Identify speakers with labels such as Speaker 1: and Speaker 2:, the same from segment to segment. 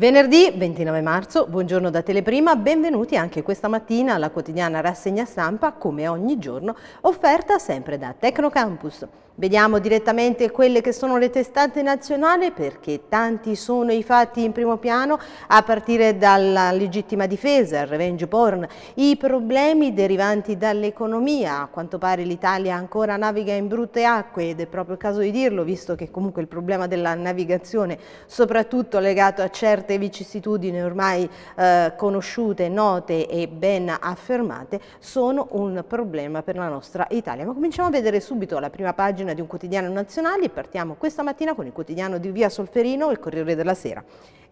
Speaker 1: Venerdì 29 marzo, buongiorno da Teleprima, benvenuti anche questa mattina alla quotidiana rassegna stampa come ogni giorno offerta sempre da Tecnocampus. Vediamo direttamente quelle che sono le testate nazionali perché tanti sono i fatti in primo piano a partire dalla legittima difesa, il revenge porn, i problemi derivanti dall'economia. A quanto pare l'Italia ancora naviga in brutte acque ed è proprio il caso di dirlo visto che comunque il problema della navigazione soprattutto legato a certe vicissitudini ormai eh, conosciute, note e ben affermate sono un problema per la nostra Italia. Ma cominciamo a vedere subito la prima pagina colonna di un quotidiano nazionale e partiamo questa mattina con il quotidiano di Via Solferino il Corriere della Sera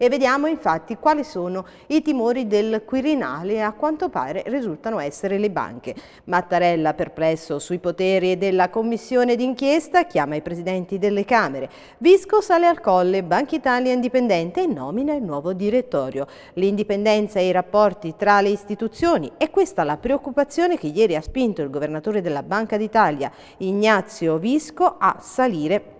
Speaker 1: e vediamo infatti quali sono i timori del Quirinale e a quanto pare risultano essere le banche. Mattarella perplesso sui poteri della commissione d'inchiesta chiama i presidenti delle Camere. Visco sale al colle, Banca Italia indipendente e nomina il nuovo direttorio. L'indipendenza e i rapporti tra le istituzioni è questa la preoccupazione che ieri ha spinto il governatore della Banca d'Italia Ignazio Visco a salire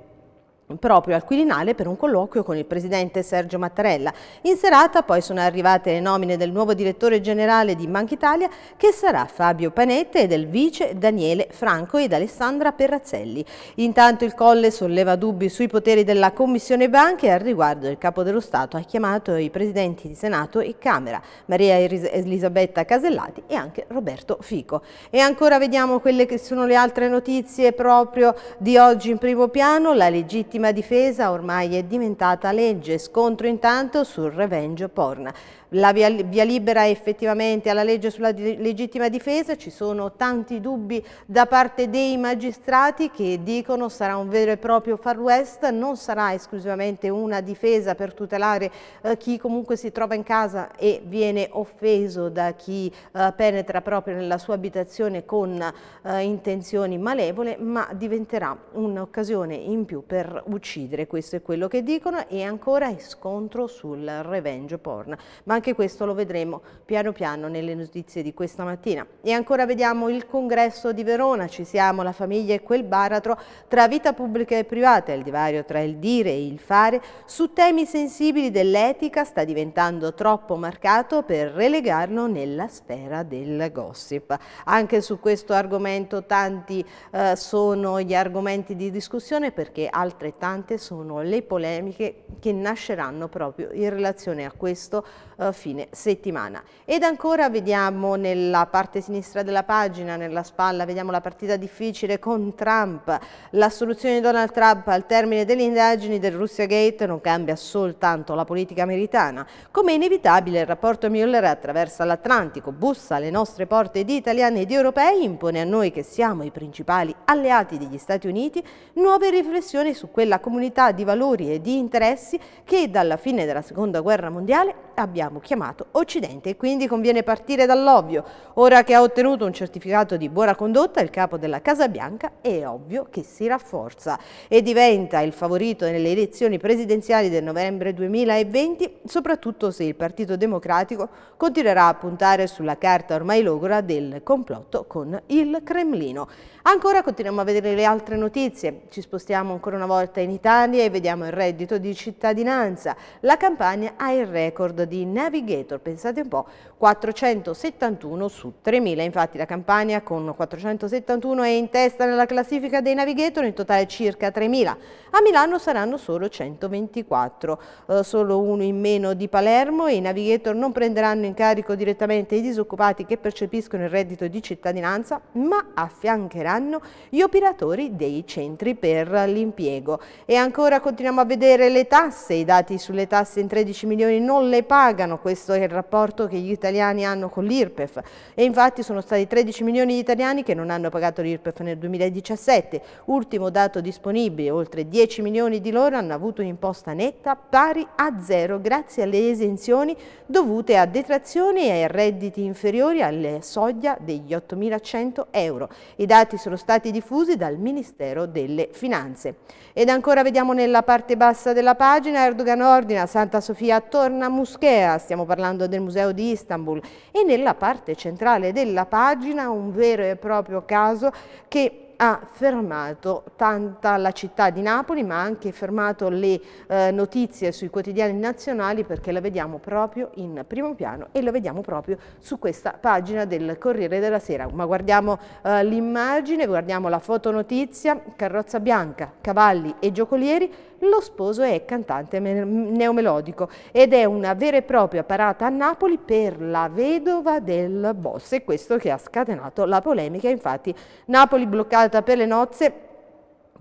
Speaker 1: proprio al Quirinale per un colloquio con il presidente Sergio Mattarella. In serata poi sono arrivate le nomine del nuovo direttore generale di Banca Italia che sarà Fabio Panette e del vice Daniele Franco ed Alessandra Perrazzelli. Intanto il Colle solleva dubbi sui poteri della Commissione Banche e al riguardo il Capo dello Stato ha chiamato i presidenti di Senato e Camera, Maria Elisabetta Casellati e anche Roberto Fico. E ancora vediamo quelle che sono le altre notizie proprio di oggi in primo piano, la legittima legittima difesa ormai è diventata legge, scontro intanto sul revenge porn la via, via libera effettivamente alla legge sulla di, legittima difesa, ci sono tanti dubbi da parte dei magistrati che dicono sarà un vero e proprio far west, non sarà esclusivamente una difesa per tutelare eh, chi comunque si trova in casa e viene offeso da chi eh, penetra proprio nella sua abitazione con eh, intenzioni malevole, ma diventerà un'occasione in più per uccidere, questo è quello che dicono, e ancora è scontro sul revenge porn. Ma anche questo lo vedremo piano piano nelle notizie di questa mattina. E ancora vediamo il congresso di Verona, ci siamo, la famiglia e quel baratro, tra vita pubblica e privata, il divario tra il dire e il fare, su temi sensibili dell'etica sta diventando troppo marcato per relegarlo nella sfera del gossip. Anche su questo argomento tanti eh, sono gli argomenti di discussione perché altrettante sono le polemiche che nasceranno proprio in relazione a questo eh, fine settimana. Ed ancora vediamo nella parte sinistra della pagina, nella spalla, vediamo la partita difficile con Trump. L'assoluzione di Donald Trump al termine delle indagini del Russia Gate non cambia soltanto la politica americana. Come inevitabile il rapporto Mueller attraversa l'Atlantico, bussa alle nostre porte di italiani e di europei, impone a noi che siamo i principali alleati degli Stati Uniti, nuove riflessioni su quella comunità di valori e di interessi che dalla fine della Seconda Guerra Mondiale abbiamo abbiamo chiamato Occidente. Quindi conviene partire dall'ovvio. Ora che ha ottenuto un certificato di buona condotta, il capo della Casa Bianca è ovvio che si rafforza e diventa il favorito nelle elezioni presidenziali del novembre 2020, soprattutto se il Partito Democratico continuerà a puntare sulla carta ormai logora del complotto con il Cremlino. Ancora continuiamo a vedere le altre notizie. Ci spostiamo ancora una volta in Italia e vediamo il reddito di cittadinanza. La campagna ha il record di Never Navigator, pensate un po', 471 su 3.000, infatti la Campania con 471 è in testa nella classifica dei Navigator, in totale circa 3.000, a Milano saranno solo 124, eh, solo uno in meno di Palermo e i Navigator non prenderanno in carico direttamente i disoccupati che percepiscono il reddito di cittadinanza, ma affiancheranno gli operatori dei centri per l'impiego. E ancora continuiamo a vedere le tasse, i dati sulle tasse in 13 milioni non le pagano, questo è il rapporto che gli italiani hanno con l'IRPEF e infatti sono stati 13 milioni di italiani che non hanno pagato l'IRPEF nel 2017, ultimo dato disponibile, oltre 10 milioni di loro hanno avuto un'imposta netta pari a zero grazie alle esenzioni dovute a detrazioni e a redditi inferiori alla soglia degli 8.100 euro. I dati sono stati diffusi dal Ministero delle Finanze. Ed ancora vediamo nella parte bassa della pagina, Erdogan ordina Santa Sofia torna a Muschea, stiamo parlando del Museo di Istanbul, e nella parte centrale della pagina un vero e proprio caso che ha fermato tanta la città di Napoli, ma ha anche fermato le eh, notizie sui quotidiani nazionali perché la vediamo proprio in primo piano e la vediamo proprio su questa pagina del Corriere della Sera. Ma guardiamo eh, l'immagine, guardiamo la fotonotizia, carrozza bianca, cavalli e giocolieri, lo sposo è cantante neomelodico ed è una vera e propria parata a Napoli per la vedova del boss e questo che ha scatenato la polemica, infatti Napoli bloccata stata per le nozze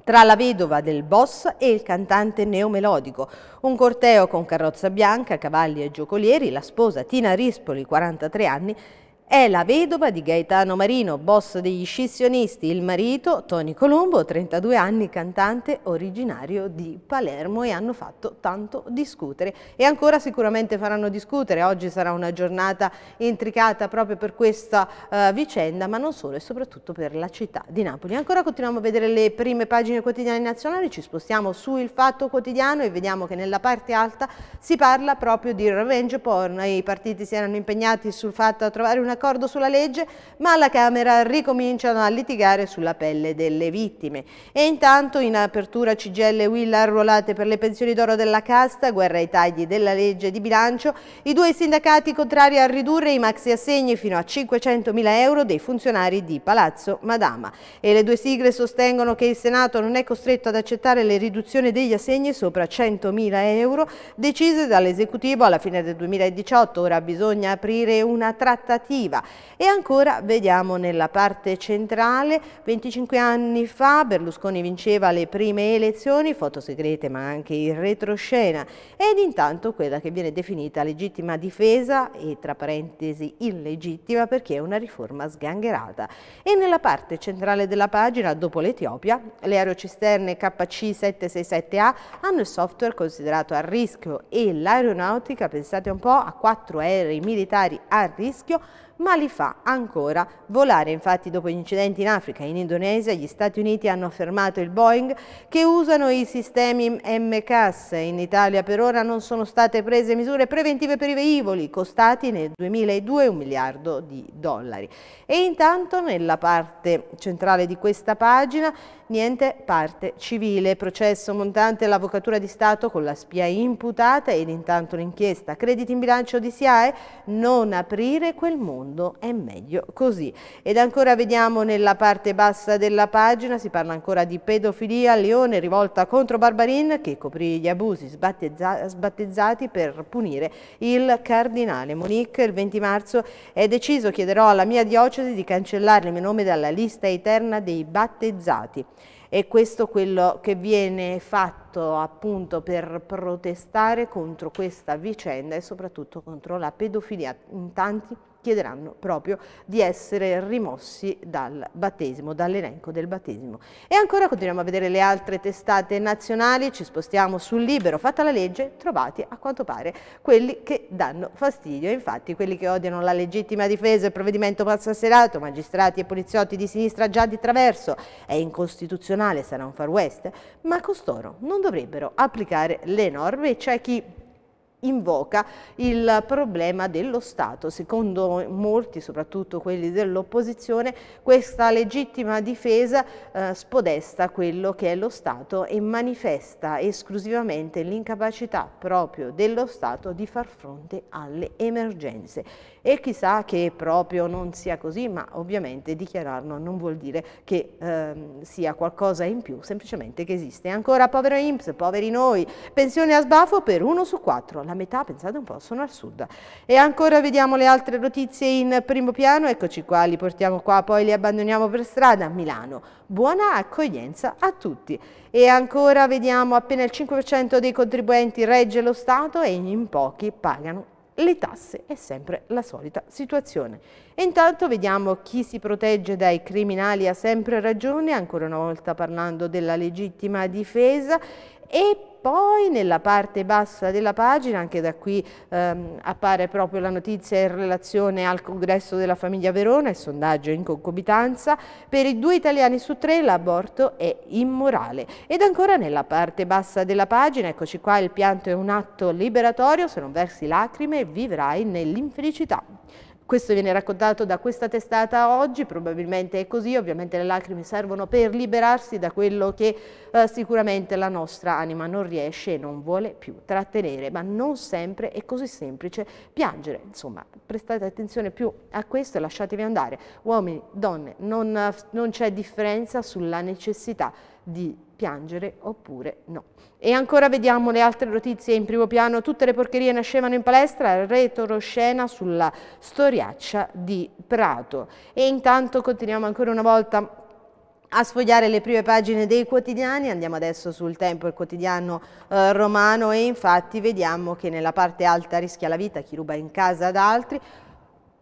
Speaker 1: tra la vedova del boss e il cantante neomelodico. Un corteo con carrozza bianca, cavalli e giocolieri, la sposa Tina Rispoli, 43 anni, è la vedova di Gaetano Marino, boss degli scissionisti, il marito Tony Colombo, 32 anni, cantante originario di Palermo e hanno fatto tanto discutere e ancora sicuramente faranno discutere. Oggi sarà una giornata intricata proprio per questa uh, vicenda, ma non solo e soprattutto per la città di Napoli. Ancora continuiamo a vedere le prime pagine quotidiane nazionali, ci spostiamo su Il Fatto Quotidiano e vediamo che nella parte alta si parla proprio di revenge porn. I partiti si erano impegnati sul fatto a trovare una d'accordo sulla legge, ma alla Camera ricominciano a litigare sulla pelle delle vittime. E intanto in apertura CGL Will arruolate per le pensioni d'oro della casta, guerra ai tagli della legge di bilancio, i due sindacati contrari a ridurre i maxi assegni fino a 500 mila euro dei funzionari di Palazzo Madama. E le due sigle sostengono che il Senato non è costretto ad accettare le riduzioni degli assegni sopra 100 mila euro decise dall'esecutivo alla fine del 2018. Ora bisogna aprire una trattativa narrativa. E ancora vediamo nella parte centrale, 25 anni fa Berlusconi vinceva le prime elezioni, foto segrete ma anche in retroscena, ed intanto quella che viene definita legittima difesa e tra parentesi illegittima perché è una riforma sgangherata. E nella parte centrale della pagina, dopo l'Etiopia, le aerocisterne KC767A hanno il software considerato a rischio e l'aeronautica, pensate un po', a quattro aerei militari a rischio ma li fa ancora volare. Infatti dopo gli incidenti in Africa e in Indonesia gli Stati Uniti hanno fermato il Boeing che usano i sistemi MCAS. In Italia per ora non sono state prese misure preventive per i velivoli costati nel 2002 un miliardo di dollari. E intanto nella parte centrale di questa pagina niente parte civile, processo montante l'avvocatura di Stato con la spia imputata ed intanto l'inchiesta crediti in bilancio di SIAE non aprire quel mondo fondo è meglio così. Ed ancora vediamo nella parte bassa della pagina, si parla ancora di pedofilia, Leone rivolta contro Barbarin che coprì gli abusi sbattezza, sbattezzati per punire il cardinale. Monique il 20 marzo è deciso, chiederò alla mia diocesi di cancellare il mio nome dalla lista eterna dei battezzati e questo quello che viene fatto appunto per protestare contro questa vicenda e soprattutto contro la pedofilia. In tanti chiederanno proprio di essere rimossi dal battesimo, dall'elenco del battesimo. E ancora continuiamo a vedere le altre testate nazionali, ci spostiamo sul libero, fatta la legge, trovati a quanto pare quelli che danno fastidio. Infatti quelli che odiano la legittima difesa, e il provvedimento passa serato, magistrati e poliziotti di sinistra già di traverso, è incostituzionale, sarà un far west, ma costoro non dovrebbero applicare le norme, c'è chi invoca il problema dello Stato. Secondo molti, soprattutto quelli dell'opposizione, questa legittima difesa eh, spodesta quello che è lo Stato e manifesta esclusivamente l'incapacità proprio dello Stato di far fronte alle emergenze e chissà che proprio non sia così, ma ovviamente dichiararlo non vuol dire che ehm, sia qualcosa in più, semplicemente che esiste. Ancora povero IMSS, poveri noi, pensione a sbafo per uno su quattro, la metà pensate un po' sono al sud. E ancora vediamo le altre notizie in primo piano, eccoci qua, li portiamo qua, poi li abbandoniamo per strada, Milano, buona accoglienza a tutti. E ancora vediamo appena il 5% dei contribuenti regge lo Stato e in pochi pagano le tasse è sempre la solita situazione. E intanto vediamo chi si protegge dai criminali ha sempre ragione, ancora una volta parlando della legittima difesa e poi nella parte bassa della pagina, anche da qui ehm, appare proprio la notizia in relazione al congresso della famiglia Verona, il sondaggio in concomitanza, per i due italiani su tre l'aborto è immorale. Ed ancora nella parte bassa della pagina, eccoci qua, il pianto è un atto liberatorio, se non versi lacrime vivrai nell'infelicità. Questo viene raccontato da questa testata oggi, probabilmente è così, ovviamente le lacrime servono per liberarsi da quello che eh, sicuramente la nostra anima non riesce e non vuole più trattenere, ma non sempre è così semplice piangere. Insomma, prestate attenzione più a questo e lasciatevi andare. Uomini, donne, non, non c'è differenza sulla necessità di piangere oppure no. E ancora vediamo le altre notizie in primo piano, tutte le porcherie nascevano in palestra, retroscena sulla storiaccia di Prato. E intanto continuiamo ancora una volta a sfogliare le prime pagine dei quotidiani, andiamo adesso sul tempo il quotidiano eh, romano e infatti vediamo che nella parte alta rischia la vita chi ruba in casa ad altri,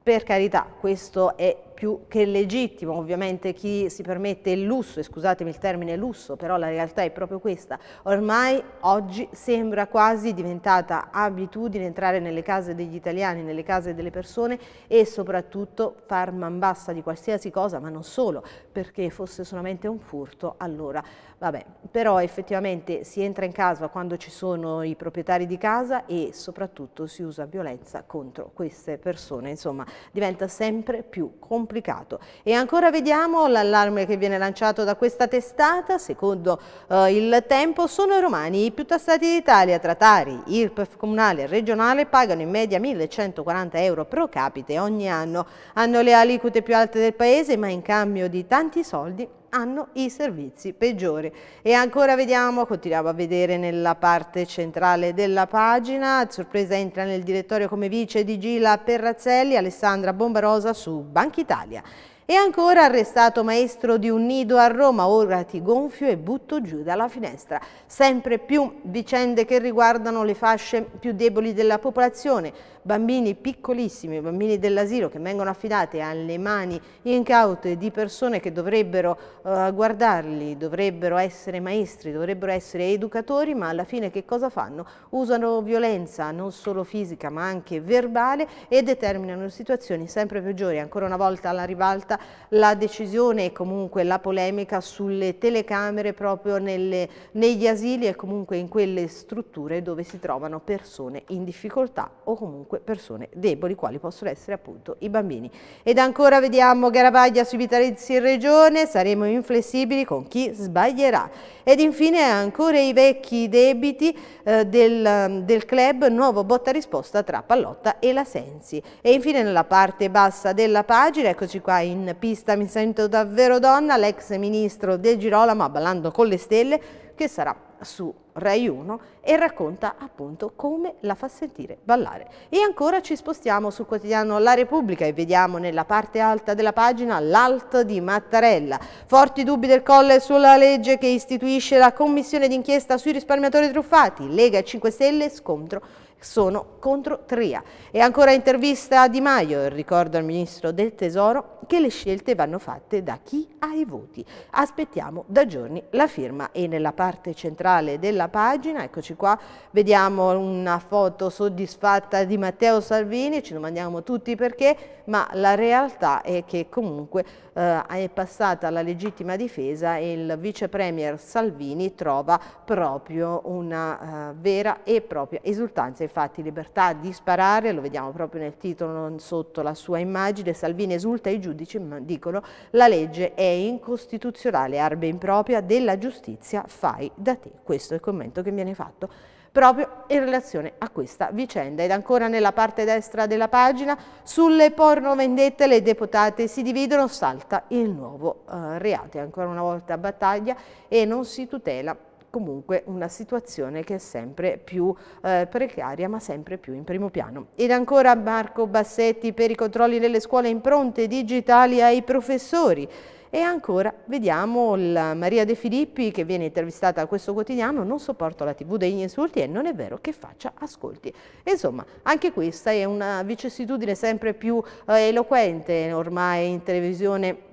Speaker 1: per carità questo è più che legittimo, ovviamente chi si permette il lusso, e scusatemi il termine lusso, però la realtà è proprio questa, ormai oggi sembra quasi diventata abitudine entrare nelle case degli italiani, nelle case delle persone e soprattutto far man bassa di qualsiasi cosa, ma non solo, perché fosse solamente un furto, allora Vabbè, però effettivamente si entra in casa quando ci sono i proprietari di casa e soprattutto si usa violenza contro queste persone, insomma diventa sempre più complicato. E ancora vediamo l'allarme che viene lanciato da questa testata, secondo eh, il tempo sono i romani i più tassati d'Italia, tra Tari, IRPEF comunale e regionale pagano in media 1140 euro pro capite ogni anno, hanno le aliquote più alte del paese ma in cambio di tanti soldi hanno i servizi peggiori. E ancora vediamo, continuiamo a vedere nella parte centrale della pagina, sorpresa entra nel direttorio come vice di Gila Perrazzelli, Alessandra Bombarosa su Banca Italia. E ancora arrestato maestro di un nido a Roma, ora ti gonfio e butto giù dalla finestra. Sempre più vicende che riguardano le fasce più deboli della popolazione, bambini piccolissimi, bambini dell'asilo che vengono affidati alle mani incaute di persone che dovrebbero eh, guardarli, dovrebbero essere maestri, dovrebbero essere educatori, ma alla fine che cosa fanno? Usano violenza non solo fisica ma anche verbale e determinano situazioni sempre peggiori. Ancora una volta alla ribalta stata la decisione e comunque la polemica sulle telecamere proprio nelle, negli asili e comunque in quelle strutture dove si trovano persone in difficoltà o comunque persone deboli, quali possono essere appunto i bambini. Ed ancora vediamo Garavaglia sui vitalizi in regione, saremo inflessibili con chi sbaglierà. Ed infine ancora i vecchi debiti eh, del, del club, nuovo botta risposta tra Pallotta e la Sensi. E infine nella parte bassa della pagina, eccoci qua in pista mi sento davvero donna, l'ex ministro De Girolamo Ballando con le stelle, che sarà su Rai 1 e racconta appunto come la fa sentire ballare. E ancora ci spostiamo sul quotidiano La Repubblica e vediamo nella parte alta della pagina l'alto di Mattarella. Forti dubbi del Colle sulla legge che istituisce la commissione d'inchiesta sui risparmiatori truffati. Lega e 5 Stelle scontro sono contro Tria. E ancora intervista a Di Maio, ricordo al Ministro del Tesoro che le scelte vanno fatte da chi ha i voti. Aspettiamo da giorni la firma e nella parte centrale della pagina, eccoci qua, vediamo una foto soddisfatta di Matteo Salvini, ci domandiamo tutti perché, ma la realtà è che comunque eh, è passata la legittima difesa e il vice premier Salvini trova proprio una eh, vera e propria esultanza fatti libertà di sparare, lo vediamo proprio nel titolo, non sotto la sua immagine, Salvini esulta i giudici, dicono la legge è incostituzionale, arbe impropria della giustizia, fai da te. Questo è il commento che viene fatto proprio in relazione a questa vicenda. Ed ancora nella parte destra della pagina, sulle porno vendette le deputate si dividono, salta il nuovo eh, reato. Ancora una volta battaglia e non si tutela comunque una situazione che è sempre più eh, precaria ma sempre più in primo piano. Ed ancora Marco Bassetti per i controlli delle scuole impronte digitali ai professori. E ancora vediamo la Maria De Filippi che viene intervistata a questo quotidiano, non sopporto la tv degli insulti e non è vero che faccia ascolti. Insomma, anche questa è una vicissitudine sempre più eh, eloquente ormai in televisione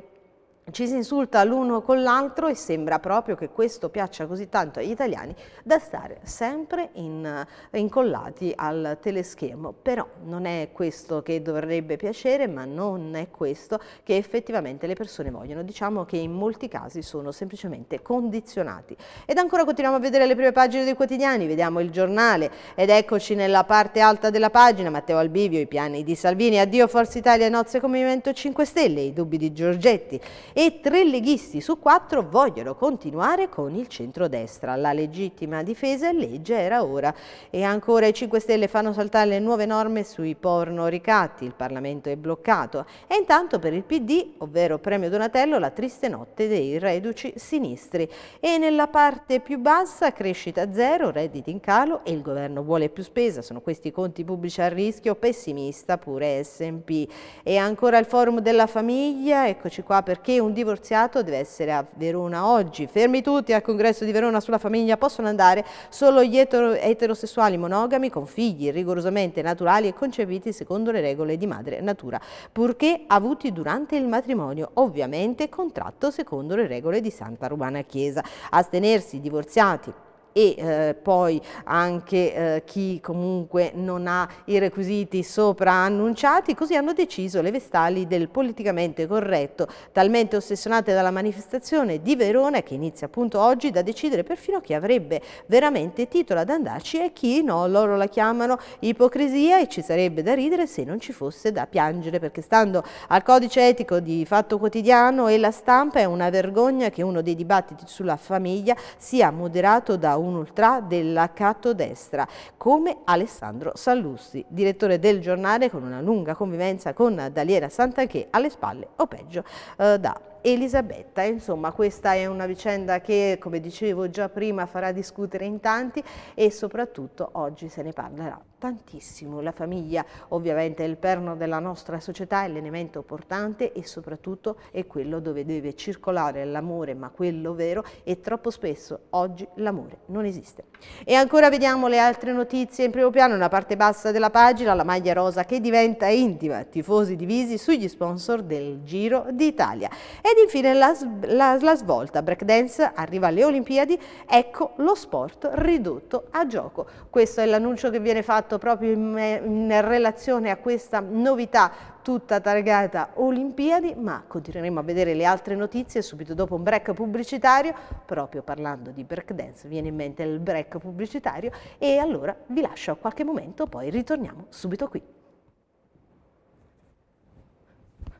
Speaker 1: ci si insulta l'uno con l'altro e sembra proprio che questo piaccia così tanto agli italiani da stare sempre in, eh, incollati al teleschermo. Però non è questo che dovrebbe piacere, ma non è questo che effettivamente le persone vogliono. Diciamo che in molti casi sono semplicemente condizionati. Ed ancora continuiamo a vedere le prime pagine dei quotidiani, vediamo il giornale ed eccoci nella parte alta della pagina, Matteo Albivio, i piani di Salvini, addio Forza Italia, nozze con Movimento 5 Stelle, i dubbi di Giorgetti e tre leghisti su quattro vogliono continuare con il centrodestra. La legittima difesa è legge era ora e ancora i 5 Stelle fanno saltare le nuove norme sui porno ricatti, il Parlamento è bloccato e intanto per il PD, ovvero premio Donatello, la triste notte dei reduci sinistri e nella parte più bassa crescita zero, redditi in calo e il governo vuole più spesa, sono questi i conti pubblici a rischio, pessimista pure S&P e ancora il forum della famiglia, eccoci qua perché un divorziato deve essere a Verona oggi. Fermi tutti al congresso di Verona sulla famiglia, possono andare solo gli eterosessuali monogami con figli rigorosamente naturali e concepiti secondo le regole di madre natura, purché avuti durante il matrimonio, ovviamente contratto secondo le regole di Santa Romana Chiesa. Astenersi divorziati e eh, poi anche eh, chi comunque non ha i requisiti sopra annunciati, così hanno deciso le vestali del politicamente corretto, talmente ossessionate dalla manifestazione di Verona che inizia appunto oggi da decidere perfino chi avrebbe veramente titolo ad andarci e chi no, loro la chiamano ipocrisia e ci sarebbe da ridere se non ci fosse da piangere, perché stando al codice etico di Fatto Quotidiano e la stampa è una vergogna che uno dei dibattiti sulla famiglia sia moderato da un un ultra della destra, come Alessandro Sallusti, direttore del giornale con una lunga convivenza con Daliera Santanché alle spalle o peggio eh, da Elisabetta. Insomma, questa è una vicenda che, come dicevo già prima, farà discutere in tanti e soprattutto oggi se ne parlerà tantissimo. La famiglia ovviamente è il perno della nostra società, è l'elemento portante e soprattutto è quello dove deve circolare l'amore, ma quello vero e troppo spesso oggi l'amore non esiste. E ancora vediamo le altre notizie in primo piano, una parte bassa della pagina la maglia rosa che diventa intima, tifosi divisi sugli sponsor del Giro d'Italia. Ed infine la, la, la svolta, breakdance arriva alle Olimpiadi, ecco lo sport ridotto a gioco. Questo è l'annuncio che viene fatto proprio in, in relazione a questa novità tutta targata Olimpiadi, ma continueremo a vedere le altre notizie subito dopo un break pubblicitario, proprio parlando di break dance viene in mente il break pubblicitario e allora vi lascio a qualche momento, poi ritorniamo subito qui.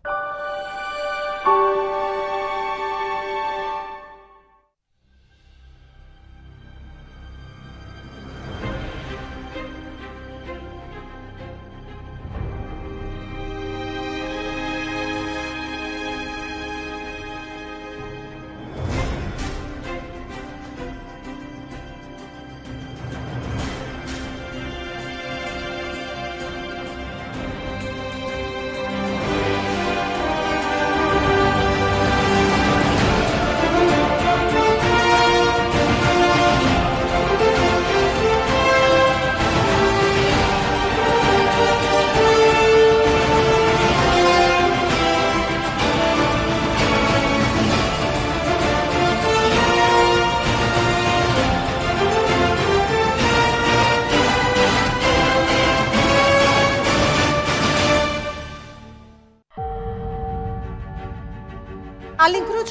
Speaker 1: Thank you.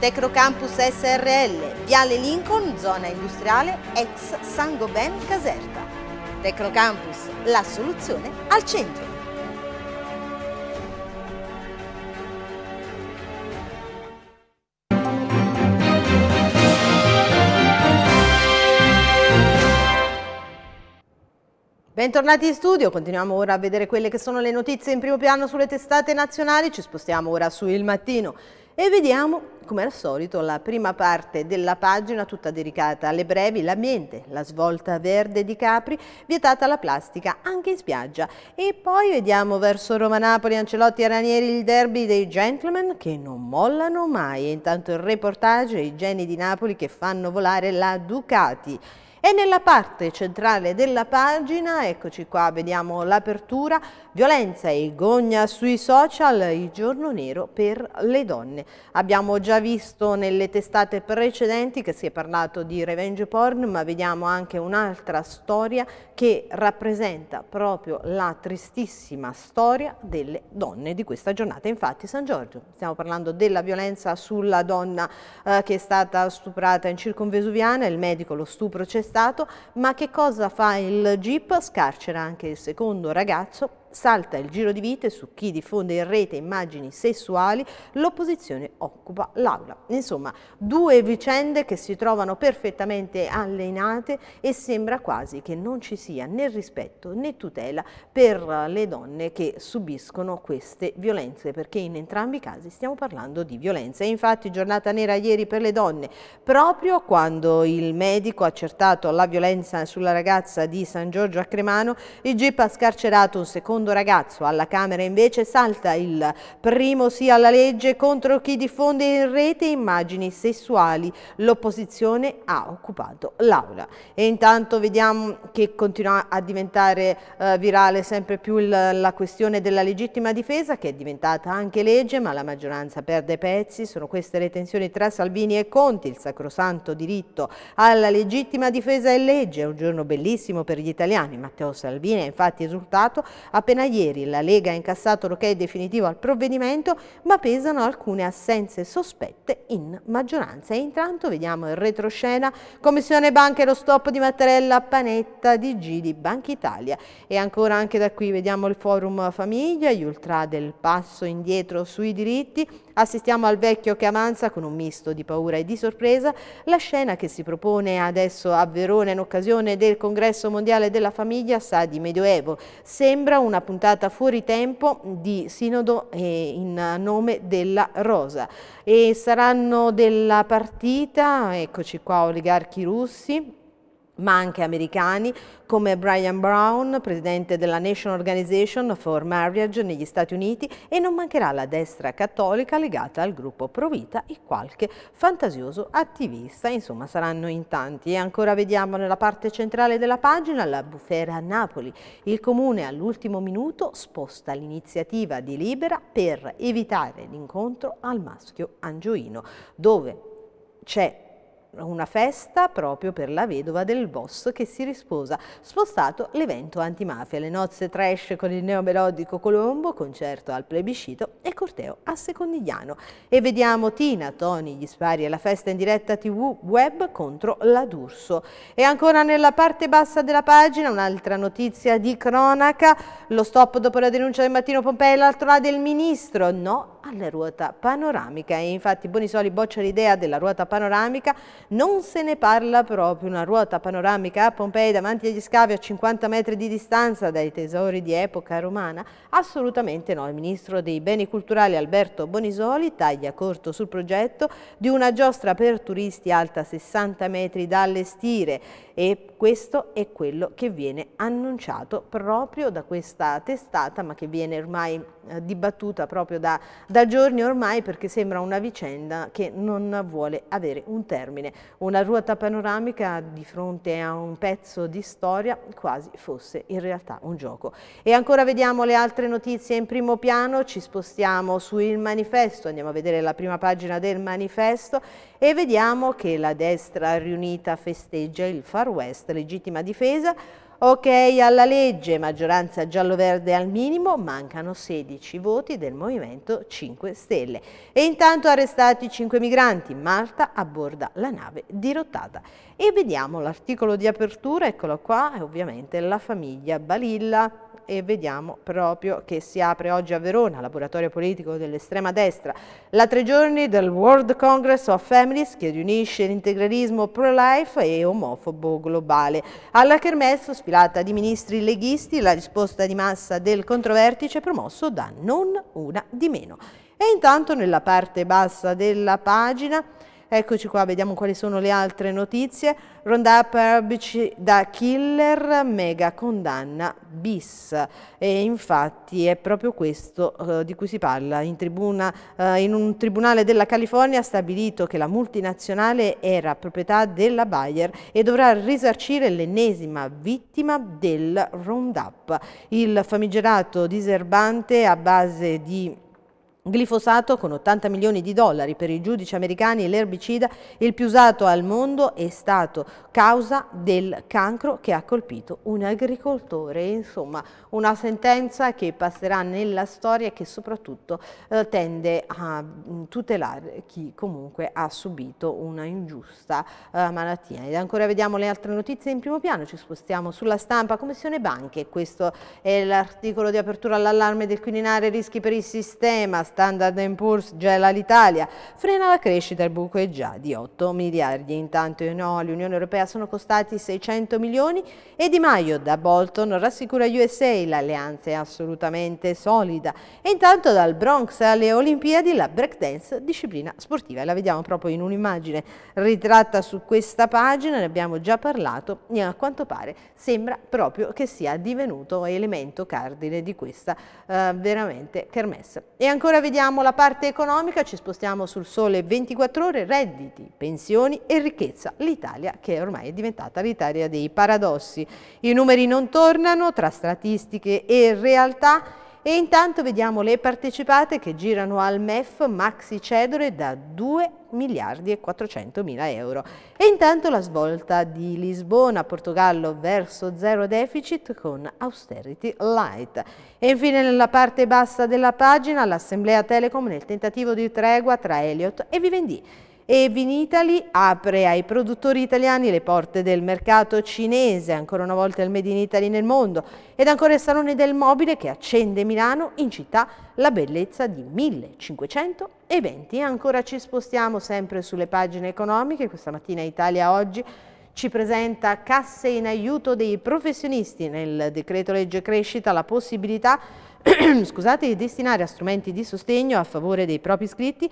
Speaker 1: Tecnocampus SRL, Viale Lincoln, zona industriale, ex San Sangoben Caserta. Tecnocampus, la soluzione al centro. Bentornati in studio, continuiamo ora a vedere quelle che sono le notizie in primo piano sulle testate nazionali, ci spostiamo ora su Il Mattino. E vediamo, come al solito, la prima parte della pagina tutta dedicata alle brevi, l'ambiente, la svolta verde di Capri, vietata la plastica anche in spiaggia. E poi vediamo verso Roma-Napoli, Ancelotti e Ranieri, il derby dei gentleman che non mollano mai. E intanto il reportage, i geni di Napoli che fanno volare la Ducati. E nella parte centrale della pagina, eccoci qua, vediamo l'apertura, violenza e gogna sui social, il giorno nero per le donne. Abbiamo già visto nelle testate precedenti che si è parlato di revenge porn, ma vediamo anche un'altra storia che rappresenta proprio la tristissima storia delle donne di questa giornata. Infatti San Giorgio, stiamo parlando della violenza sulla donna eh, che è stata stuprata in Circonvesuviana, il medico lo stupro c'è arrestato, ma che cosa fa il GIP? Scarcera anche il secondo ragazzo Salta il giro di vite su chi diffonde in rete immagini sessuali, l'opposizione occupa l'aula. Insomma, due vicende che si trovano perfettamente allenate e sembra quasi che non ci sia né rispetto né tutela per le donne che subiscono queste violenze, perché in entrambi i casi stiamo parlando di violenza. infatti giornata nera ieri per le donne, proprio quando il medico ha accertato la violenza sulla ragazza di San Giorgio a Cremano, il GIP ha scarcerato un secondo secondo ragazzo. Alla Camera invece salta il primo sì alla legge contro chi diffonde in rete immagini sessuali. L'opposizione ha occupato l'Aula. E intanto vediamo che continua a diventare eh, virale sempre più il, la questione della legittima difesa che è diventata anche legge ma la maggioranza perde pezzi. Sono queste le tensioni tra Salvini e Conti, il sacrosanto diritto alla legittima difesa è legge. È un giorno bellissimo per gli italiani. Matteo Salvini ha infatti esultato appena Appena ieri la Lega ha incassato l'ok definitivo al provvedimento, ma pesano alcune assenze sospette in maggioranza. E intanto vediamo il retroscena, Commissione Banca e lo stop di Mattarella, Panetta, DG di Banca Italia. E ancora anche da qui vediamo il forum famiglia, gli ultra del passo indietro sui diritti, Assistiamo al vecchio che avanza con un misto di paura e di sorpresa la scena che si propone adesso a Verona in occasione del congresso mondiale della famiglia sa di Medioevo. Sembra una puntata fuori tempo di sinodo eh, in nome della Rosa. E saranno della partita, eccoci qua oligarchi russi, ma anche americani come Brian Brown, presidente della National Organization for Marriage negli Stati Uniti e non mancherà la destra cattolica legata al gruppo Provita e qualche fantasioso attivista, insomma saranno in tanti. E ancora vediamo nella parte centrale della pagina la bufera a Napoli. Il comune all'ultimo minuto sposta l'iniziativa di Libera per evitare l'incontro al maschio angioino, dove c'è una festa proprio per la vedova del boss che si risposa, spostato l'evento antimafia, le nozze trash con il neomelodico Colombo, concerto al plebiscito e corteo a Secondigliano. E vediamo Tina, Tony, gli spari e la festa in diretta tv web contro la D'Urso. E ancora nella parte bassa della pagina un'altra notizia di cronaca, lo stop dopo la denuncia del mattino Pompei, l'altro là del ministro, no alla ruota panoramica e infatti Bonisoli boccia l'idea della ruota panoramica non se ne parla proprio. Una ruota panoramica a Pompei davanti agli scavi a 50 metri di distanza dai tesori di epoca romana? Assolutamente no. Il ministro dei beni culturali Alberto Bonisoli taglia corto sul progetto di una giostra per turisti alta 60 metri da allestire e questo è quello che viene annunciato proprio da questa testata ma che viene ormai eh, dibattuta proprio da, da, giorni ormai perché sembra una vicenda che non vuole avere un termine. Una ruota panoramica di fronte a un pezzo di storia quasi fosse in realtà un gioco. E ancora vediamo le altre notizie in primo piano, ci spostiamo su Il Manifesto, andiamo a vedere la prima pagina del Manifesto e vediamo che la destra riunita festeggia il Far West, legittima difesa, Ok alla legge, maggioranza giallo-verde al minimo, mancano 16 voti del Movimento 5 Stelle. E intanto arrestati 5 migranti, Malta abborda la nave dirottata. E vediamo l'articolo di apertura, eccolo qua, è ovviamente la famiglia Balilla e vediamo proprio che si apre oggi a Verona, laboratorio politico dell'estrema destra, la tre giorni del World Congress of Families che riunisce l'integralismo pro-life e omofobo globale. Alla Kermesse, sfilata di ministri leghisti, la risposta di massa del controvertice promosso da non una di meno. E intanto nella parte bassa della pagina Eccoci qua, vediamo quali sono le altre notizie. Roundup Herbici da killer, mega condanna bis. E infatti è proprio questo eh, di cui si parla. In, tribuna, eh, in un tribunale della California ha stabilito che la multinazionale era proprietà della Bayer e dovrà risarcire l'ennesima vittima del Roundup. Il famigerato diserbante a base di Glifosato con 80 milioni di dollari per i giudici americani, l'erbicida il più usato al mondo è stato causa del cancro che ha colpito un agricoltore. Insomma, una sentenza che passerà nella storia e che soprattutto eh, tende a mm, tutelare chi comunque ha subito una ingiusta eh, malattia. Ed ancora vediamo le altre notizie in primo piano, ci spostiamo sulla stampa, Commissione Banche, questo è l'articolo di apertura all'allarme del Quirinale, rischi per il sistema, Standard Poor's gela l'Italia, frena la crescita il buco è già di 8 miliardi. Intanto in no all'Unione Europea sono costati 600 milioni e Di Maio da Bolton rassicura USA, l'alleanza è assolutamente solida. E intanto dal Bronx alle Olimpiadi la breakdance disciplina sportiva. La vediamo proprio in un'immagine ritratta su questa pagina, ne abbiamo già parlato e a quanto pare sembra proprio che sia divenuto elemento cardine di questa eh, veramente kermesse. E ancora vediamo la parte economica, ci spostiamo sul sole 24 ore, redditi, pensioni e ricchezza. L'Italia che ormai è diventata l'Italia dei paradossi. I numeri non tornano tra statistiche e realtà e intanto vediamo le partecipate che girano al MEF maxi cedole da 2 miliardi e 400 mila euro. E intanto la svolta di Lisbona, Portogallo verso zero deficit con austerity light. E infine nella parte bassa della pagina l'Assemblea Telecom nel tentativo di tregua tra Elliot e Vivendi e Vinitali apre ai produttori italiani le porte del mercato cinese, ancora una volta il Made in Italy nel mondo, ed ancora il Salone del Mobile che accende Milano in città la bellezza di 1520 e ancora ci spostiamo sempre sulle pagine economiche, questa mattina Italia Oggi ci presenta casse in aiuto dei professionisti nel decreto legge crescita la possibilità scusate, di destinare a strumenti di sostegno a favore dei propri iscritti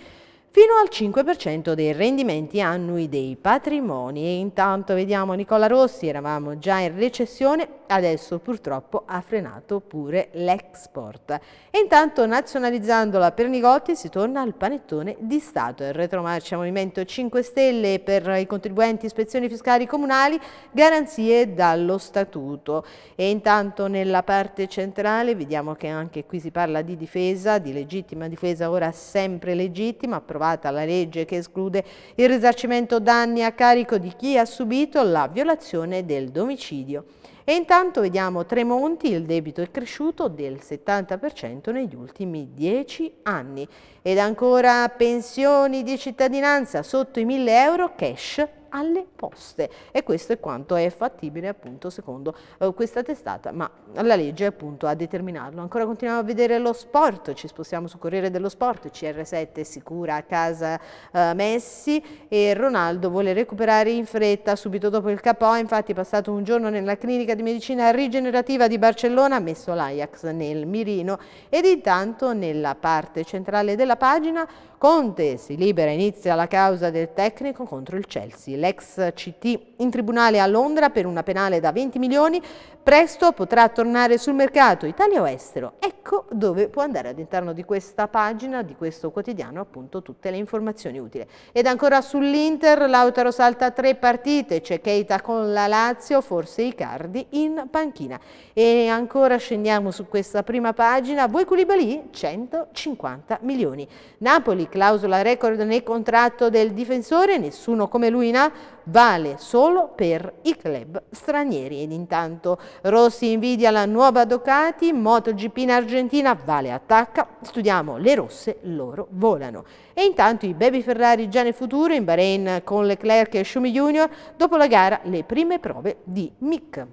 Speaker 1: fino al 5% dei rendimenti annui dei patrimoni. E intanto vediamo Nicola Rossi, eravamo già in recessione, adesso purtroppo ha frenato pure l'export. E intanto nazionalizzandola per Nigotti si torna al panettone di Stato. Il retromarcia Movimento 5 Stelle per i contribuenti, ispezioni fiscali comunali, garanzie dallo Statuto. E intanto nella parte centrale vediamo che anche qui si parla di difesa, di legittima difesa, ora sempre legittima, però approvata la legge che esclude il risarcimento danni a carico di chi ha subito la violazione del domicilio. E intanto vediamo Tremonti, il debito è cresciuto del 70% negli ultimi 10 anni. Ed ancora pensioni di cittadinanza sotto i 1000 euro cash alle poste e questo è quanto è fattibile appunto secondo eh, questa testata, ma la legge è appunto a determinarlo. Ancora continuiamo a vedere lo sport, ci spostiamo su Corriere dello Sport, CR7 sicura a casa eh, Messi e Ronaldo vuole recuperare in fretta subito dopo il KO, infatti è passato un giorno nella clinica di medicina rigenerativa di Barcellona, ha messo l'Ajax nel mirino ed intanto nella parte centrale della pagina Conte si libera, inizia la causa del tecnico contro il Chelsea l'ex CT in tribunale a Londra per una penale da 20 milioni Presto potrà tornare sul mercato Italia o estero. Ecco dove può andare all'interno di questa pagina, di questo quotidiano, appunto tutte le informazioni utili. Ed ancora sull'Inter, Lautaro salta tre partite, c'è Keita con la Lazio, forse Icardi in panchina. E ancora scendiamo su questa prima pagina, voi Culibali 150 milioni. Napoli, clausola record nel contratto del difensore, nessuno come lui in A, vale solo per i club stranieri. Ed intanto Rossi invidia la nuova Ducati, MotoGP in Argentina, Vale attacca, studiamo le rosse, loro volano. E intanto i baby Ferrari già nel futuro in Bahrain con Leclerc e Schumi Junior, dopo la gara le prime prove di Mick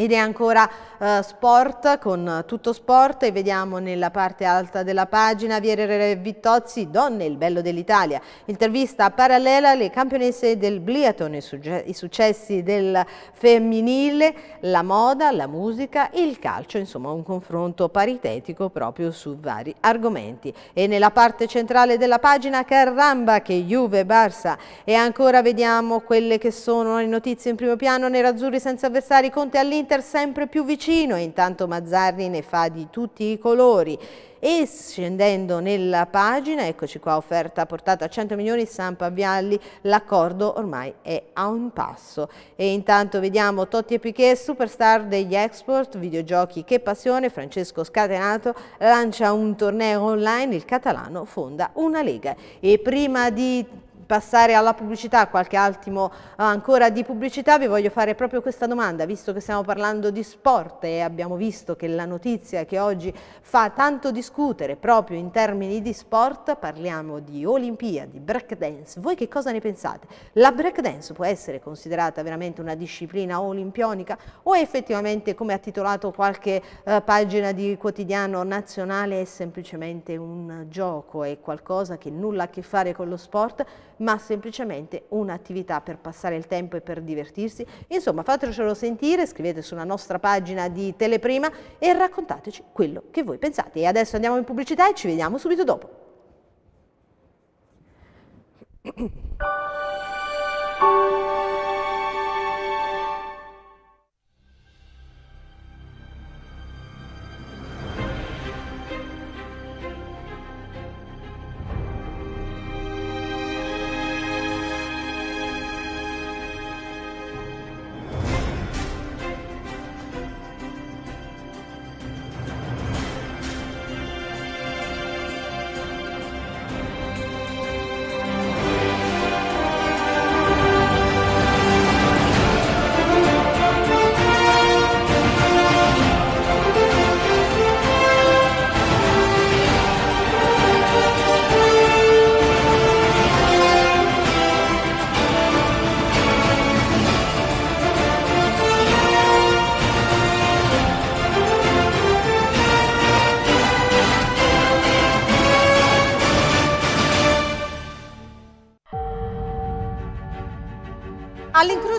Speaker 1: ed è ancora eh, sport con tutto sport e vediamo nella parte alta della pagina Vierere Vittozzi, donne, il bello dell'Italia. Intervista parallela alle campionesse del Bliaton, i, i successi del femminile, la moda, la musica, il calcio, insomma un confronto paritetico proprio su vari argomenti. E nella parte centrale della pagina Carramba che Juve, Barça e ancora vediamo quelle che sono le notizie in primo piano, Nerazzurri senza avversari, Conte all'Inter l'Inter sempre più vicino e intanto Mazzarri ne fa di tutti i colori e scendendo nella pagina, eccoci qua offerta portata a 100 milioni, Sampa Vialli, l'accordo ormai è a un passo. E intanto vediamo Totti e Piquet, superstar degli export, videogiochi che passione, Francesco Scatenato lancia un torneo online, il catalano fonda una lega. E prima di passare alla pubblicità, qualche attimo eh, ancora di pubblicità, vi voglio fare proprio questa domanda, visto che stiamo parlando di sport e abbiamo visto che la notizia che oggi fa tanto discutere proprio in termini di sport, parliamo di Olimpiadi, breakdance, voi che cosa ne pensate? La breakdance può essere considerata veramente una disciplina olimpionica o effettivamente, come ha titolato qualche eh, pagina di quotidiano nazionale, è semplicemente un gioco, è qualcosa che nulla ha a che fare con lo sport? ma semplicemente un'attività per passare il tempo e per divertirsi. Insomma, fatecelo sentire, scrivete sulla nostra pagina di Teleprima e raccontateci quello che voi pensate. E adesso andiamo in pubblicità e ci vediamo subito dopo.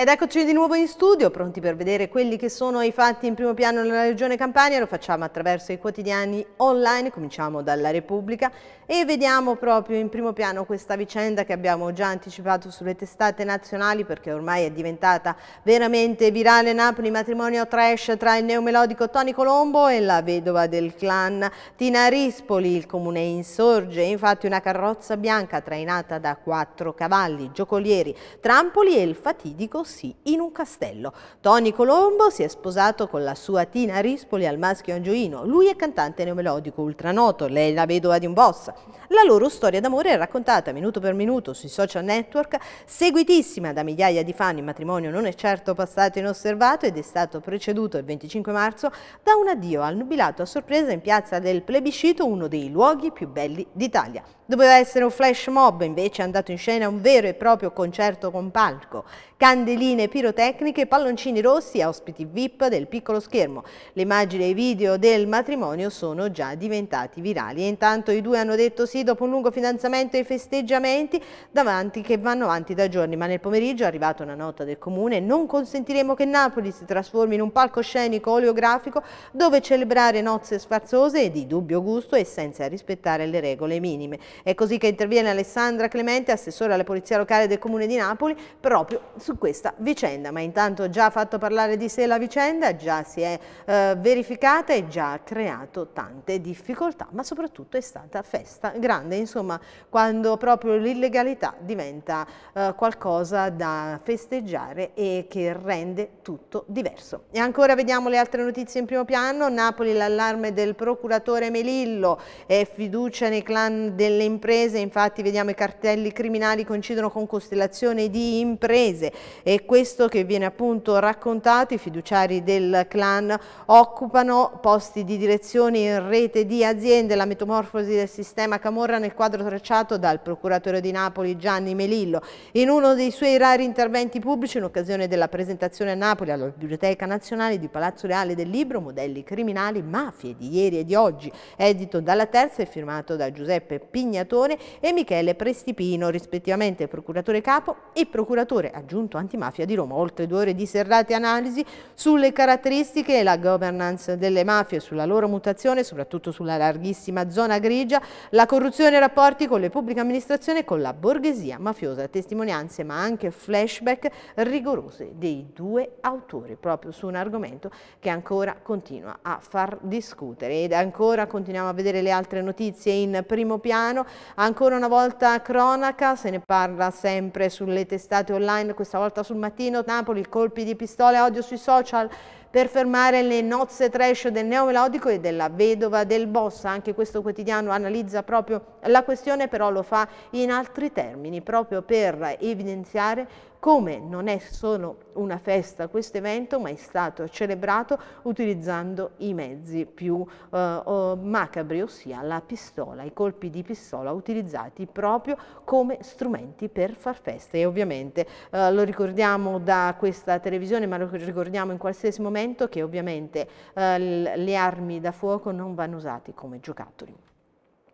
Speaker 1: Ed eccoci di nuovo in studio, pronti per vedere quelli che sono i fatti in primo piano nella Regione Campania, lo facciamo attraverso i quotidiani online, cominciamo dalla Repubblica e vediamo proprio in primo piano questa vicenda che abbiamo già anticipato sulle testate nazionali perché ormai è diventata veramente virale Napoli, matrimonio trash tra il neomelodico Tony Colombo e la vedova del clan Tina Rispoli, il comune insorge, infatti una carrozza bianca trainata da quattro cavalli, giocolieri, trampoli e il fatidico Rossi in un castello. Tony Colombo si è sposato con la sua Tina Rispoli al maschio angioino. Lui è cantante neomelodico ultranoto, lei è la vedova di un boss. La loro storia d'amore è raccontata minuto per minuto sui social network, seguitissima da migliaia di fan. Il matrimonio non è certo passato inosservato ed è stato preceduto il 25 marzo da un addio al nubilato a sorpresa in piazza del plebiscito, uno dei luoghi più belli d'Italia. Doveva essere un flash mob, invece è andato in scena un vero e proprio concerto con palco. Candeline pirotecniche, palloncini rossi e ospiti VIP del piccolo schermo. Le immagini e i video del matrimonio sono già diventati virali. E intanto i due hanno detto sì dopo un lungo fidanzamento e festeggiamenti davanti che vanno avanti da giorni. Ma nel pomeriggio è arrivata una nota del comune. Non consentiremo che Napoli si trasformi in un palcoscenico oleografico dove celebrare nozze sfarzose e di dubbio gusto e senza rispettare le regole minime. È così che interviene Alessandra Clemente, assessore alla Polizia Locale del Comune di Napoli, proprio su questa vicenda. Ma intanto già ha fatto parlare di sé la vicenda, già si è eh, verificata e già ha creato tante difficoltà, ma soprattutto è stata festa grande, insomma, quando proprio l'illegalità diventa eh, qualcosa da festeggiare e che rende tutto diverso. E ancora vediamo le altre notizie in primo piano. Napoli l'allarme del procuratore Melillo e fiducia nei clan delle imprese, infatti vediamo i cartelli criminali coincidono con costellazione di imprese e questo che viene appunto raccontato, i fiduciari del clan occupano posti di direzione in rete di aziende, la metamorfosi del sistema Camorra nel quadro tracciato dal procuratore di Napoli Gianni Melillo. In uno dei suoi rari interventi pubblici, in occasione della presentazione a Napoli alla Biblioteca Nazionale di Palazzo Reale del libro Modelli criminali, mafie di ieri e di oggi, edito dalla terza e firmato da Giuseppe Pigna Pignatone e Michele Prestipino, rispettivamente procuratore capo e procuratore aggiunto antimafia di Roma. Oltre due ore di serrate analisi sulle caratteristiche e la governance delle mafie, sulla loro mutazione, soprattutto sulla larghissima zona grigia, la corruzione e i rapporti con le pubbliche amministrazioni e con la borghesia mafiosa, testimonianze ma anche flashback rigorose dei due autori, proprio su un argomento che ancora continua a far discutere ed ancora continuiamo a vedere le altre notizie in primo piano italiano. Ancora una volta cronaca, se ne parla sempre sulle testate online, questa volta sul mattino, Napoli, colpi di pistola, odio sui social per fermare le nozze trash del neomelodico e della vedova del boss. Anche questo quotidiano analizza proprio la questione, però lo fa in altri termini, proprio per evidenziare come non è solo una festa questo evento, ma è stato celebrato utilizzando i mezzi più eh, macabri, ossia la pistola, i colpi di pistola utilizzati proprio come strumenti per far festa. E ovviamente eh, lo ricordiamo da questa televisione, ma lo ricordiamo in qualsiasi momento che ovviamente eh, le armi da fuoco non vanno usate come giocattoli.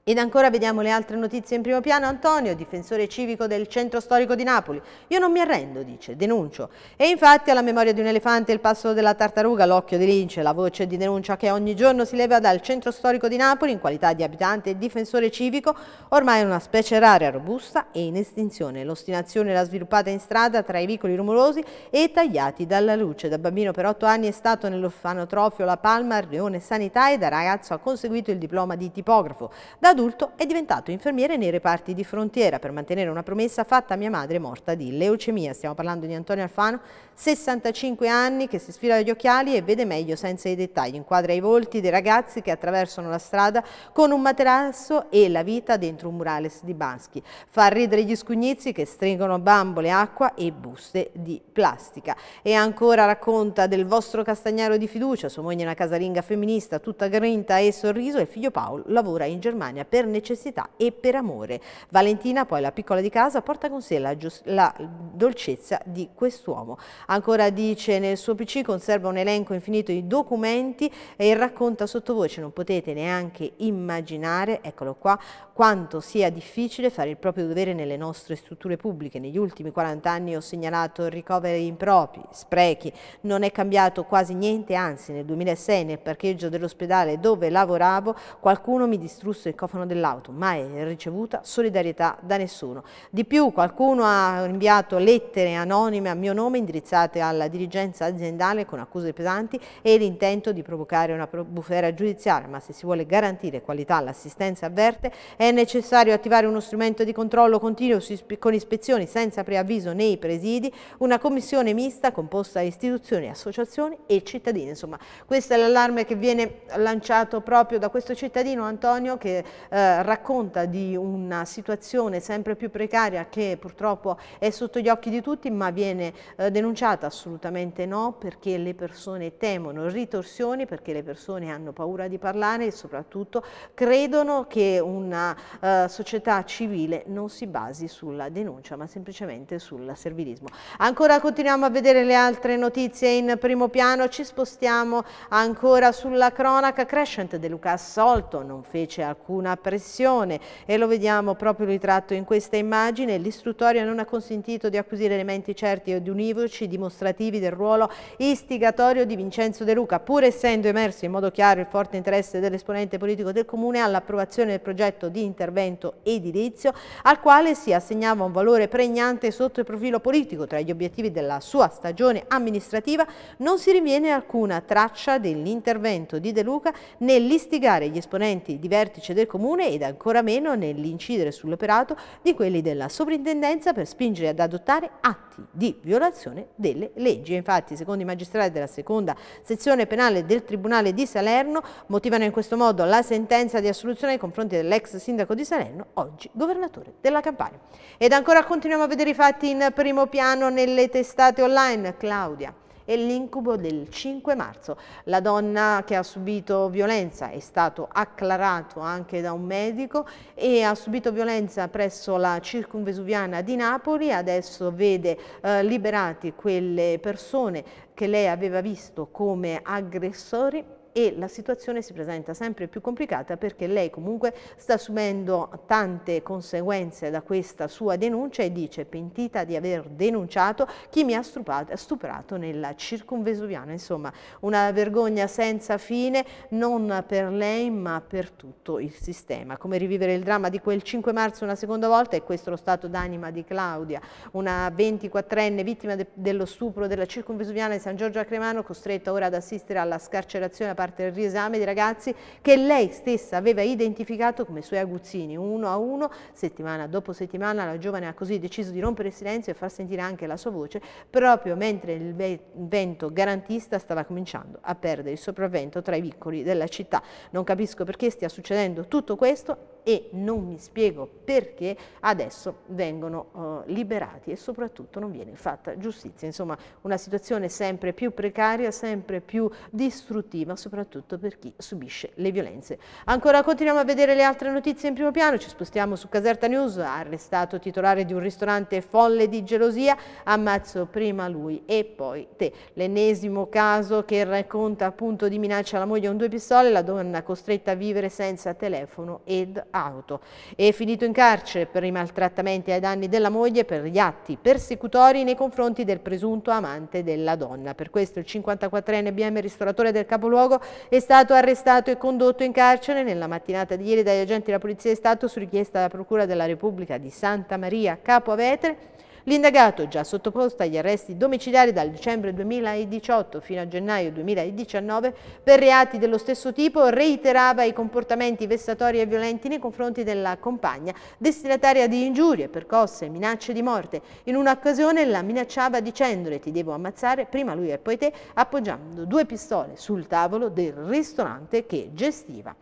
Speaker 1: Ed ancora vediamo le altre notizie in primo piano. Antonio, difensore civico del centro storico di Napoli. Io non mi arrendo, dice, denuncio. E infatti alla memoria di un elefante il passo della tartaruga, l'occhio di lince, la voce di denuncia che ogni giorno si leva dal centro storico di Napoli in qualità di abitante e difensore civico, ormai è una specie rara, robusta e in estinzione. L'ostinazione era sviluppata in strada tra i vicoli rumorosi e tagliati dalla luce. Da bambino per otto anni è stato nell'orfanotrofio La Palma, Rione Sanità e da ragazzo ha conseguito il diploma di tipografo. Da adulto è diventato infermiere nei reparti di frontiera per mantenere una promessa fatta a mia madre morta di leucemia. Stiamo parlando di Antonio Alfano, 65 anni che si sfila gli occhiali e vede meglio senza i dettagli, inquadra i volti dei ragazzi che attraversano la strada con un materasso e la vita dentro un murales di baschi. Fa ridere gli scugnizi che stringono bambole, acqua e buste di plastica. E ancora racconta del vostro castagnaro di fiducia, sua moglie è una casalinga femminista, tutta grinta e sorriso e il figlio Paolo lavora in Germania per necessità e per amore. Valentina, poi la piccola di casa, porta con sé la, la dolcezza di quest'uomo. Ancora dice nel suo PC conserva un elenco infinito di documenti e racconta sottovoce, non potete neanche immaginare, eccolo qua, quanto sia difficile fare il proprio dovere nelle nostre strutture pubbliche. Negli ultimi 40 anni ho segnalato ricoveri impropri, sprechi, non è cambiato quasi niente, anzi nel 2006 nel parcheggio dell'ospedale dove lavoravo qualcuno mi distrusse il cofano dell'auto, mai ricevuta solidarietà da nessuno. Di più qualcuno ha inviato lettere anonime a mio nome indirizzate indirizzate alla dirigenza aziendale con accuse pesanti e l'intento di provocare una bufera giudiziaria, ma se si vuole garantire qualità all'assistenza avverte è necessario attivare uno strumento di controllo continuo con ispezioni senza preavviso nei presidi, una commissione mista composta da istituzioni, associazioni e cittadini. Insomma, questo è l'allarme che viene lanciato proprio da questo cittadino Antonio che eh, racconta di una situazione sempre più precaria che purtroppo è sotto gli occhi di tutti ma viene eh, denunciata facciata assolutamente no perché le persone temono ritorsioni, perché le persone hanno paura di parlare e soprattutto credono che una uh, società civile non si basi sulla denuncia ma semplicemente sul servilismo. Ancora continuiamo a vedere le altre notizie in primo piano, ci spostiamo ancora sulla cronaca crescente De Luca assolto, non fece alcuna pressione e lo vediamo proprio ritratto in questa immagine, l'istruttoria non ha consentito di acquisire elementi certi ed univoci di dimostrativi del ruolo istigatorio di Vincenzo De Luca, pur essendo emerso in modo chiaro il forte interesse dell'esponente politico del Comune all'approvazione del progetto di intervento edilizio, al quale si assegnava un valore pregnante sotto il profilo politico. Tra gli obiettivi della sua stagione amministrativa non si rinviene alcuna traccia dell'intervento di De Luca nell'istigare gli esponenti di vertice del Comune ed ancora meno nell'incidere sull'operato di quelli della sovrintendenza per spingere ad adottare atti di violazione del delle leggi. Infatti, secondo i magistrati della seconda sezione penale del Tribunale di Salerno, motivano in questo modo la sentenza di assoluzione nei confronti dell'ex sindaco di Salerno, oggi governatore della Campania. Ed ancora continuiamo a vedere i fatti in primo piano nelle testate online. Claudia e l'incubo del 5 marzo. La donna che ha subito violenza è stato acclarato anche da un medico e ha subito violenza presso la circunvesuviana di Napoli, adesso vede eh, liberati quelle persone che lei aveva visto come aggressori e la situazione si presenta sempre più complicata perché lei comunque sta subendo tante conseguenze da questa sua denuncia e dice pentita di aver denunciato chi mi ha stuprato, stuprato nella circunvesuviana, insomma una vergogna senza fine non per lei ma per tutto il sistema. Come rivivere il dramma di quel 5 marzo una seconda volta e questo è lo stato d'anima di Claudia, una 24enne vittima de dello stupro della circunvesuviana di San Giorgio a Cremano costretta ora ad assistere alla scarcerazione a parte parte del riesame dei ragazzi che lei stessa aveva identificato come suoi aguzzini, uno a uno, settimana dopo settimana la giovane ha così deciso di rompere il silenzio e far sentire anche la sua voce, proprio mentre il vento garantista stava cominciando a perdere il sopravvento tra i vicoli della città. Non capisco perché stia succedendo tutto questo, e non mi spiego perché adesso vengono eh, liberati e soprattutto non viene fatta giustizia. Insomma una situazione sempre più precaria, sempre più distruttiva soprattutto per chi subisce le violenze. Ancora continuiamo a vedere le altre notizie in primo piano, ci spostiamo su Caserta News, arrestato titolare di un ristorante folle di gelosia, ammazzo prima lui e poi te. L'ennesimo caso che racconta appunto di minaccia alla moglie con due pistole, la donna costretta a vivere senza telefono ed auto. È finito in carcere per i maltrattamenti ai danni della moglie per gli atti persecutori nei confronti del presunto amante della donna. Per questo il 54enne BM ristoratore del capoluogo è stato arrestato e condotto in carcere nella mattinata di ieri dagli agenti della Polizia di Stato su richiesta della Procura della Repubblica di Santa Maria Capo Avetere L'indagato, già sottoposto agli arresti domiciliari dal dicembre 2018 fino a gennaio 2019, per reati dello stesso tipo reiterava i comportamenti vessatori e violenti nei confronti della compagna, destinataria di ingiurie, percosse, minacce di morte. In un'occasione la minacciava dicendole ti devo ammazzare prima lui e poi te, appoggiando due pistole sul tavolo del ristorante che gestiva.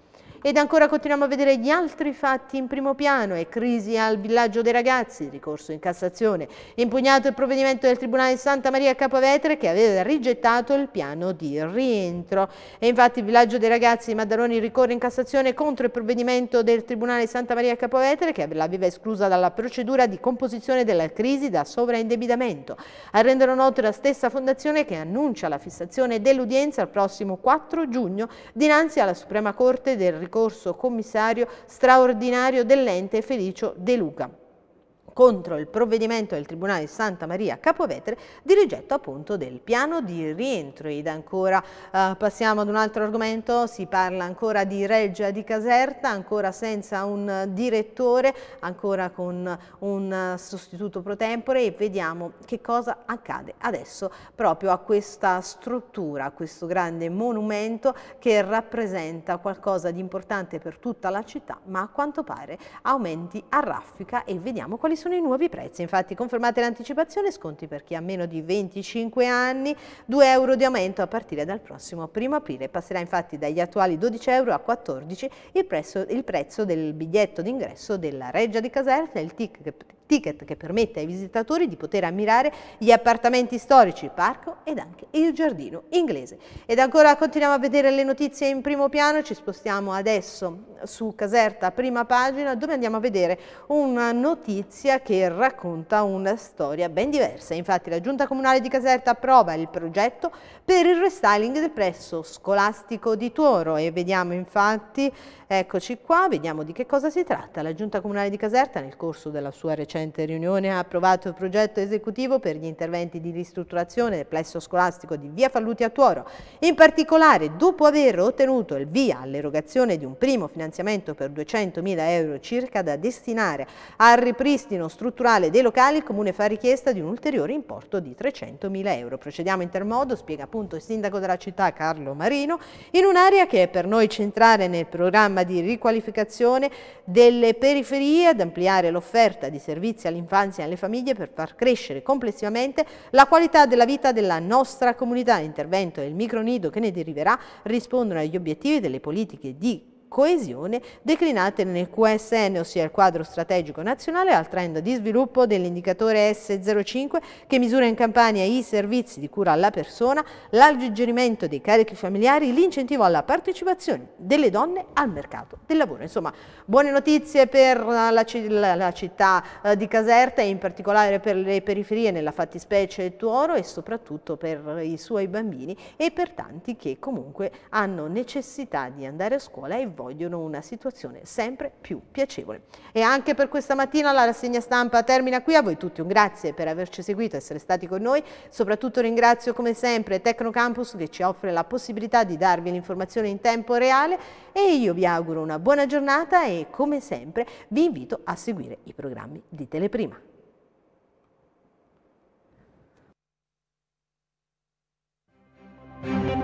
Speaker 1: Ed ancora continuiamo a vedere gli altri fatti in primo piano è crisi al villaggio dei ragazzi, ricorso in Cassazione, impugnato il provvedimento del Tribunale Santa Maria Capovetere che aveva rigettato il piano di rientro. E infatti il villaggio dei ragazzi Maddaloni ricorre in Cassazione contro il provvedimento del Tribunale Santa Maria Capovetere che l'aveva esclusa dalla procedura di composizione della crisi da sovraindebitamento. A rendere noto la stessa fondazione che annuncia la fissazione dell'udienza il prossimo 4 giugno dinanzi alla Suprema Corte del ricorso precorso commissario straordinario dell'ente Felicio De Luca contro il provvedimento del Tribunale di Santa Maria Capovetere di rigetto appunto del piano di rientro. Ed ancora eh, passiamo ad un altro argomento, si parla ancora di Reggia di Caserta, ancora senza un direttore, ancora con un sostituto pro tempore e vediamo che cosa accade adesso proprio a questa struttura, a questo grande monumento che rappresenta qualcosa di importante per tutta la città ma a quanto pare aumenti a raffica e vediamo quali sono sono i nuovi prezzi, infatti confermate l'anticipazione, sconti per chi ha meno di 25 anni, 2 euro di aumento a partire dal prossimo 1 aprile, passerà infatti dagli attuali 12 euro a 14 il prezzo, il prezzo del biglietto d'ingresso della Reggia di Caserta, il ticket, ticket che permette ai visitatori di poter ammirare gli appartamenti storici, il parco ed anche il giardino inglese. Ed ancora continuiamo a vedere le notizie in primo piano, ci spostiamo adesso su Caserta prima pagina dove andiamo a vedere una notizia che racconta una storia ben diversa. Infatti la Giunta Comunale di Caserta approva il progetto per il restyling del presso scolastico di Tuoro e vediamo infatti, eccoci qua, vediamo di che cosa si tratta. La Giunta Comunale di Caserta nel corso della sua recente riunione ha approvato il progetto esecutivo per gli interventi di ristrutturazione del plesso scolastico di Via Falluti a Tuoro. In particolare, dopo aver ottenuto il via all'erogazione di un primo finanziamento finanziamento per 200.000 euro circa da destinare al ripristino strutturale dei locali, il Comune fa richiesta di un ulteriore importo di 300.000 euro. Procediamo in tal modo, spiega appunto il sindaco della città Carlo Marino, in un'area che è per noi centrale nel programma di riqualificazione delle periferie, ad ampliare l'offerta di servizi all'infanzia e alle famiglie per far crescere complessivamente la qualità della vita della nostra comunità. L'intervento e il micronido che ne deriverà rispondono agli obiettivi delle politiche di coesione declinate nel QSN, ossia il quadro strategico nazionale, al trend di sviluppo dell'indicatore S05 che misura in Campania i servizi di cura alla persona, l'alleggerimento dei carichi familiari, l'incentivo alla partecipazione delle donne al mercato del lavoro. Insomma, buone notizie per la, la, la città eh, di Caserta e in particolare per le periferie, nella fattispecie Tuoro e soprattutto per i suoi bambini e per tanti che comunque hanno necessità di andare a scuola e vogliono vogliono una situazione sempre più piacevole. E anche per questa mattina la rassegna stampa termina qui. A voi tutti un grazie per averci seguito, essere stati con noi. Soprattutto ringrazio come sempre Tecnocampus che ci offre la possibilità di darvi l'informazione in tempo reale e io vi auguro una buona giornata e come sempre vi invito a seguire i programmi di Teleprima. thank you